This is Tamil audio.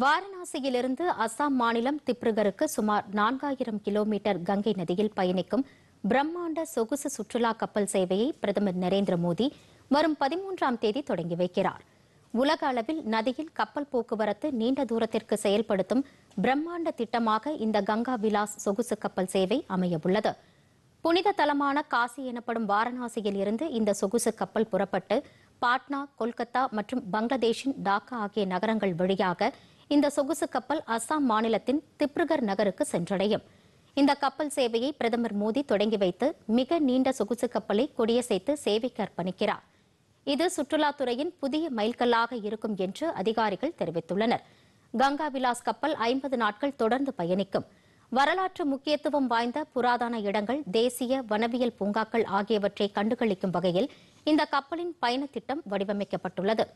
வாரணாசியிலிருந்து அசாம் மாநிலம் திப்ருகருக்கு சுமார் நான்காயிரம் கிலோமீட்டர் கங்கை நதியில் பயணிக்கும் பிரம்மாண்ட சொகுசு சுற்றுலா கப்பல் சேவையை பிரதமர் நரேந்திர மோடி வரும் பதிமூன்றாம் தேதி தொடங்கி வைக்கிறார் உலக அளவில் நதியில் கப்பல் போக்குவரத்து நீண்ட தூரத்திற்கு செயல்படுத்தும் பிரம்மாண்ட திட்டமாக இந்த கங்கா விலாஸ் சொகுசு கப்பல் சேவை அமையவுள்ளது புனித தலமான காசி எனப்படும் வாரணாசியில் இருந்து இந்த சொகுசு கப்பல் புறப்பட்டு பாட்னா கொல்கத்தா மற்றும் பங்களாதேஷின் டாக்கா ஆகிய நகரங்கள் வழியாக இந்த சொகுசு கப்பல் அசாம் மாநிலத்தின் திப்ருகர் நகருக்கு சென்றடையும் இந்த கப்பல் சேவையை பிரதமர் மோடி தொடங்கி வைத்து மிக நீண்ட சொகுசு கப்பலை கொடியசைத்து சேவைக்கு அர்ப்பணிக்கிறார் இது சுற்றுலாத்துறையின் புதிய மைல்கல்லாக இருக்கும் என்று அதிகாரிகள் தெரிவித்துள்ளனர் கங்கா விலாஸ் கப்பல் ஐம்பது நாட்கள் தொடர்ந்து பயணிக்கும் வரலாற்று முக்கியத்துவம் வாய்ந்த புராதன இடங்கள் தேசிய வனவியல் பூங்காக்கள் ஆகியவற்றை கண்டுகளிக்கும் வகையில் இந்த கப்பலின் பயண திட்டம் வடிவமைக்கப்பட்டுள்ளது